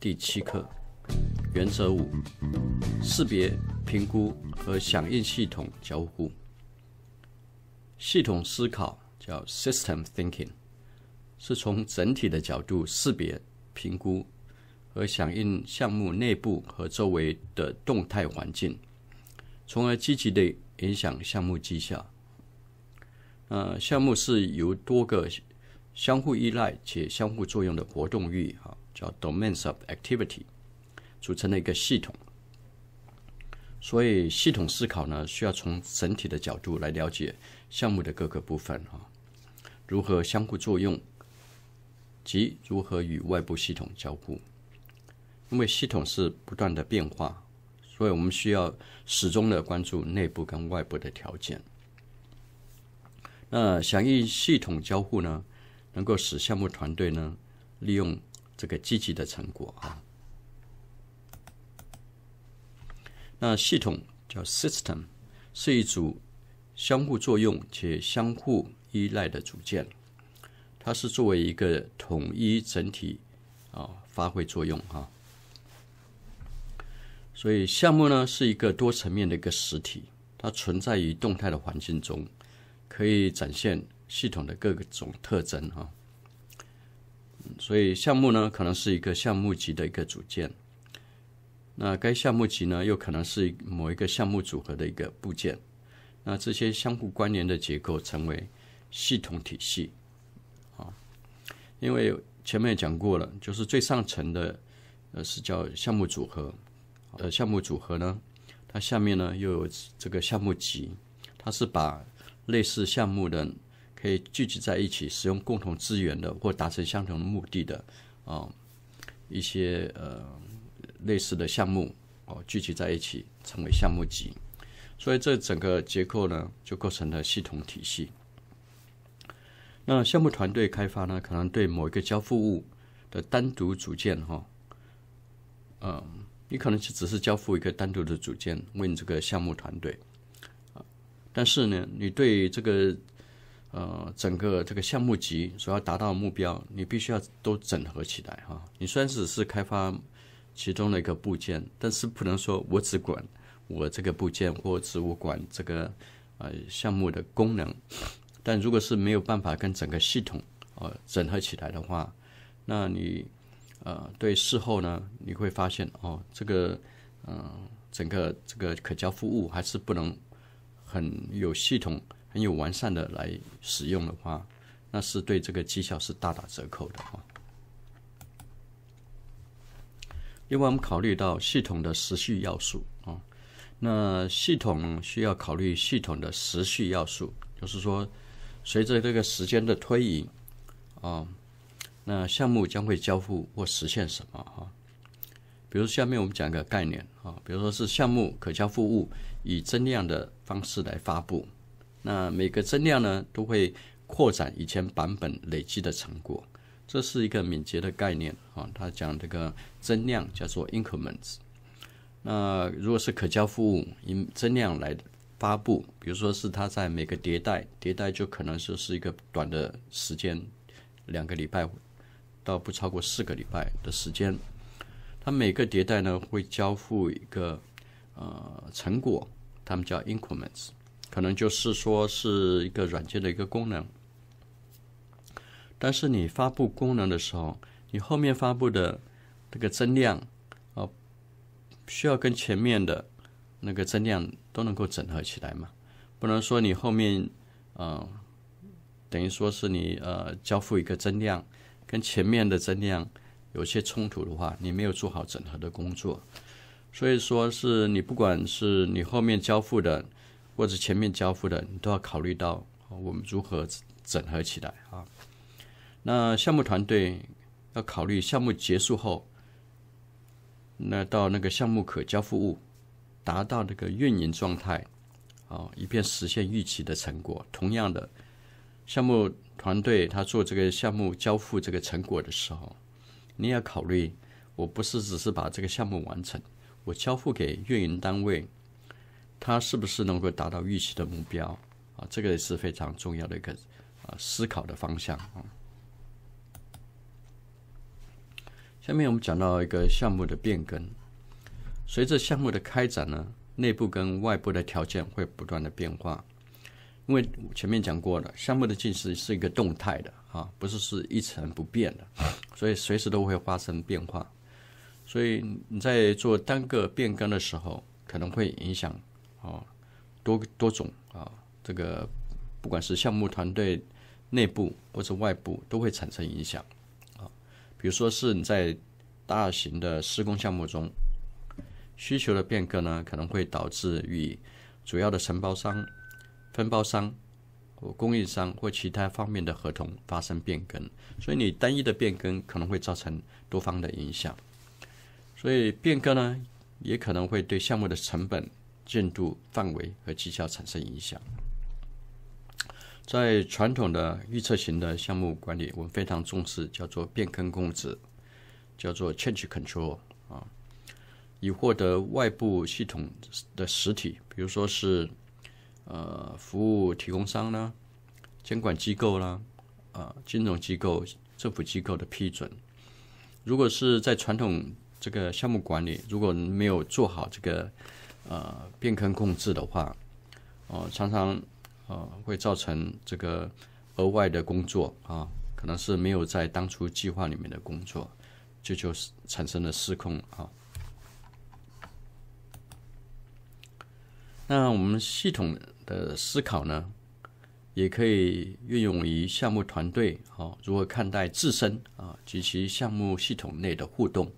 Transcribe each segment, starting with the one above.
第七课，原则五：识别、评估和响应系统交互。系统思考叫 system thinking，是从整体的角度识别、评估和响应项目内部和周围的动态环境，从而积极地影响项目绩效。呃，项目是由多个相互依赖且相互作用的活动域哈。叫 domains of activity 组成了一个系统，所以系统思考呢，需要从整体的角度来了解项目的各个部分啊，如何相互作用，及如何与外部系统交互。因为系统是不断的变化，所以我们需要始终的关注内部跟外部的条件。那响应系统交互呢，能够使项目团队呢，利用。这个积极的成果啊，那系统叫 system，是一组相互作用且相互依赖的组件，它是作为一个统一整体啊发挥作用哈。所以项目呢是一个多层面的一个实体，它存在于动态的环境中，可以展现系统的各种特征啊。所以项目呢，可能是一个项目级的一个组件，那该项目级呢，又可能是某一个项目组合的一个部件，那这些相互关联的结构成为系统体系，啊，因为前面也讲过了，就是最上层的呃是叫项目组合，呃项目组合呢，它下面呢又有这个项目级，它是把类似项目的。可以聚集在一起使用共同资源的，或达成相同目的的，啊，一些呃类似的项目哦，聚集在一起成为项目集。所以这整个结构呢，就构成了系统体系。那项目团队开发呢，可能对某一个交付物的单独组件哈，嗯，你可能就只是交付一个单独的组件，问这个项目团队啊，但是呢，你对这个呃，整个这个项目集所要达到的目标，你必须要都整合起来哈。你虽然只是开发其中的一个部件，但是不能说我只管我这个部件，或只我管这个呃项目的功能。但如果是没有办法跟整个系统呃整合起来的话，那你呃对事后呢，你会发现哦，这个嗯整个这个可交付物还是不能很有系统。很有完善的来使用的话，那是对这个绩效是大打折扣的哈。另外，我们考虑到系统的时序要素啊，那系统需要考虑系统的时序要素，就是说随着这个时间的推移啊，那项目将会交付或实现什么哈？比如，下面我们讲个概念啊，比如说是项目可交付物以增量的方式来发布。那每个增量呢，都会扩展以前版本累积的成果，这是一个敏捷的概念啊。他讲这个增量叫做 increments。那如果是可交付物，以增量来发布，比如说是它在每个迭代，迭代就可能说是一个短的时间，两个礼拜到不超过四个礼拜的时间。它每个迭代呢，会交付一个呃成果，他们叫 increments。可能就是说是一个软件的一个功能，但是你发布功能的时候，你后面发布的这个增量哦，需要跟前面的那个增量都能够整合起来嘛？不能说你后面呃，等于说是你呃交付一个增量，跟前面的增量有些冲突的话，你没有做好整合的工作。所以说是你不管是你后面交付的。或者前面交付的，你都要考虑到我们如何整合起来啊。那项目团队要考虑项目结束后，那到那个项目可交付物达到那个运营状态，啊，以便实现预期的成果。同样的，项目团队他做这个项目交付这个成果的时候，你要考虑，我不是只是把这个项目完成，我交付给运营单位。它是不是能够达到预期的目标啊？这个也是非常重要的一个啊思考的方向啊。下面我们讲到一个项目的变更，随着项目的开展呢，内部跟外部的条件会不断的变化，因为前面讲过了，项目的进行是一个动态的啊，不是是一成不变的，所以随时都会发生变化。所以你在做单个变更的时候，可能会影响。啊，多多种啊，这个不管是项目团队内部或者外部，都会产生影响啊。比如说是你在大型的施工项目中，需求的变革呢，可能会导致与主要的承包商、分包商或供应商或其他方面的合同发生变更。所以，你单一的变更可能会造成多方的影响。所以，变更呢，也可能会对项目的成本。进度、范围和绩效产生影响。在传统的预测型的项目管理，我们非常重视叫做变更控制，叫做 change control 啊，以获得外部系统的实体，比如说是呃服务提供商呢、监管机构啦、啊金融机构、政府机构的批准。如果是在传统这个项目管理，如果没有做好这个，呃，变更控制的话，哦，常常呃会造成这个额外的工作啊，可能是没有在当初计划里面的工作，这就是产生了失控啊。那我们系统的思考呢，也可以运用于项目团队啊，如何看待自身啊及其项目系统内的互动，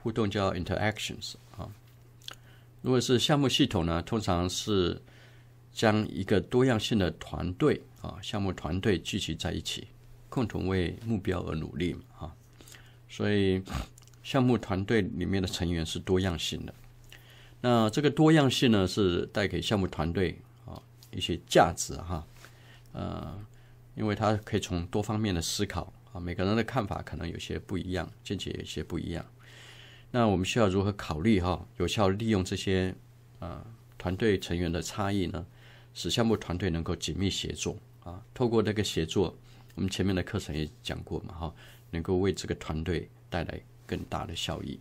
互动叫 interactions 啊。如果是项目系统呢，通常是将一个多样性的团队啊，项目团队聚集在一起，共同为目标而努力嘛哈。所以，项目团队里面的成员是多样性的。那这个多样性呢，是带给项目团队啊一些价值哈。呃，因为他可以从多方面的思考啊，每个人的看法可能有些不一样，见解有些不一样。那我们需要如何考虑哈？有效利用这些啊团队成员的差异呢？使项目团队能够紧密协作啊。透过这个协作，我们前面的课程也讲过嘛哈，能够为这个团队带来更大的效益。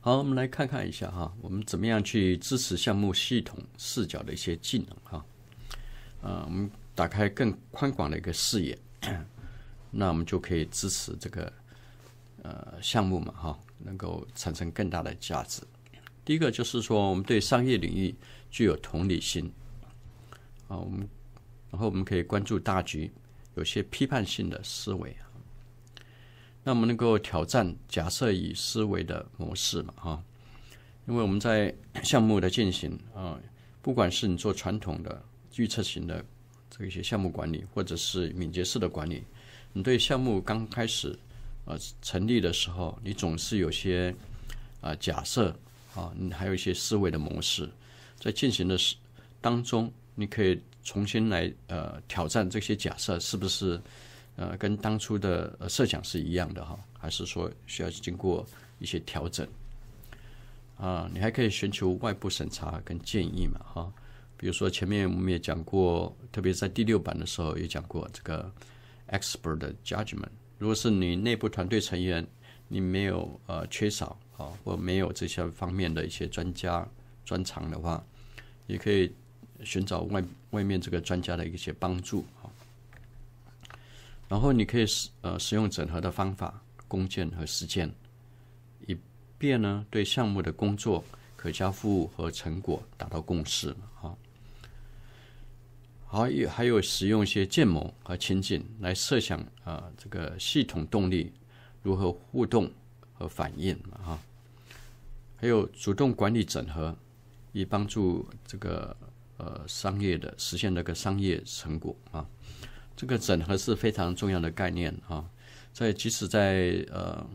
好，我们来看看一下哈，我们怎么样去支持项目系统视角的一些技能哈？啊，我们打开更宽广的一个视野。那我们就可以支持这个呃项目嘛，哈，能够产生更大的价值。第一个就是说，我们对商业领域具有同理心啊，我们然后我们可以关注大局，有些批判性的思维啊，那我们能够挑战假设与思维的模式嘛，哈，因为我们在项目的进行啊，不管是你做传统的预测型的这一些项目管理，或者是敏捷式的管理。你对项目刚开始，呃，成立的时候，你总是有些，啊，假设，啊，你还有一些思维的模式，在进行的时当中，你可以重新来，呃，挑战这些假设是不是，呃，跟当初的设想是一样的哈，还是说需要经过一些调整？啊，你还可以寻求外部审查跟建议嘛，啊，比如说前面我们也讲过，特别在第六版的时候也讲过这个。Expert judgment，如果是你内部团队成员，你没有呃缺少啊，或没有这些方面的一些专家专长的话，也可以寻找外外面这个专家的一些帮助啊。然后你可以使呃使用整合的方法、公件和实践，以便呢对项目的工作、可交付和成果达到共识啊。好，有还有使用一些建模和情景来设想啊，这个系统动力如何互动和反应啊，还有主动管理整合，以帮助这个呃商业的实现那个商业成果啊，这个整合是非常重要的概念啊，在即使在呃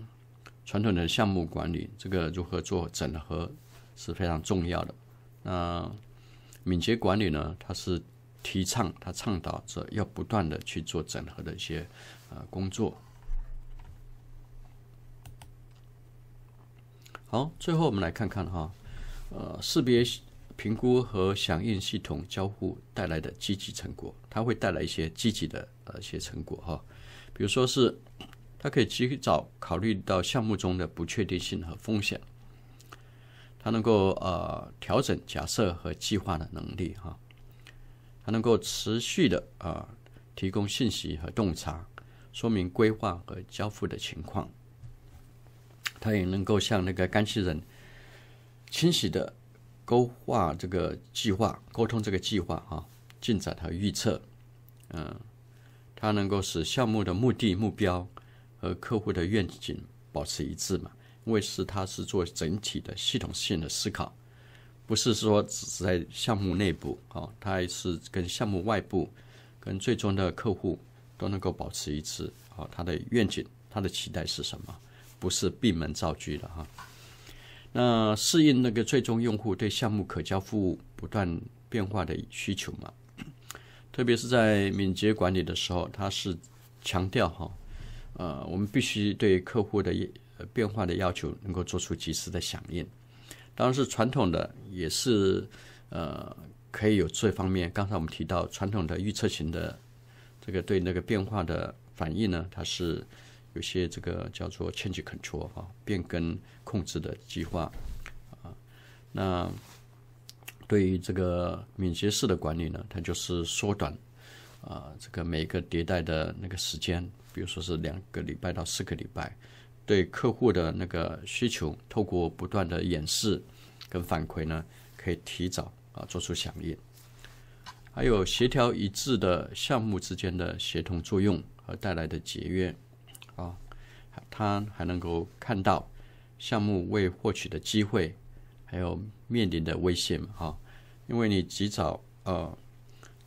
传统的项目管理，这个如何做整合是非常重要的。那敏捷管理呢，它是提倡他倡导着要不断的去做整合的一些呃工作。好，最后我们来看看哈，呃，识别评估和响应系统交互带来的积极成果，它会带来一些积极的呃一些成果哈，比如说是它可以及早考虑到项目中的不确定性和风险，它能够呃调整假设和计划的能力哈。能够持续的啊，提供信息和洞察，说明规划和交付的情况。他也能够向那个干系人清晰的勾画这个计划，沟通这个计划啊，进展和预测。嗯，他能够使项目的目的、目标和客户的愿景保持一致嘛？因为是他是做整体的系统性的思考。不是说只是在项目内部，啊，它还是跟项目外部，跟最终的客户都能够保持一致，啊。它的愿景、它的期待是什么？不是闭门造车的哈。那适应那个最终用户对项目可交付不断变化的需求嘛？特别是在敏捷管理的时候，它是强调哈，呃，我们必须对客户的一变化的要求能够做出及时的响应。当然是传统的，也是，呃，可以有这方面。刚才我们提到传统的预测型的，这个对那个变化的反应呢，它是有些这个叫做 change control 啊，变更控制的计划啊。那对于这个敏捷式的管理呢，它就是缩短啊，这个每一个迭代的那个时间，比如说是两个礼拜到四个礼拜。对客户的那个需求，透过不断的演示跟反馈呢，可以提早啊做出响应。还有协调一致的项目之间的协同作用和带来的节约啊，他还能够看到项目未获取的机会，还有面临的危险啊。因为你及早呃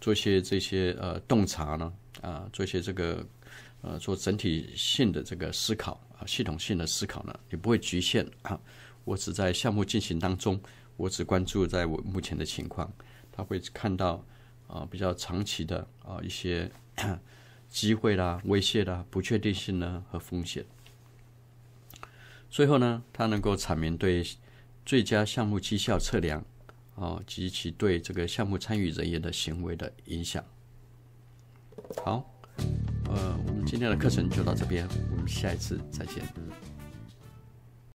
做些这些呃洞察呢啊，做些这个呃做整体性的这个思考。系统性的思考呢，也不会局限啊。我只在项目进行当中，我只关注在我目前的情况，他会看到啊比较长期的啊一些机会啦、威胁啦、不确定性呢和风险。最后呢，他能够阐明对最佳项目绩效测量啊及其对这个项目参与人员的行为的影响。好。呃，我们今天的课程就到这边，我们下一次再见。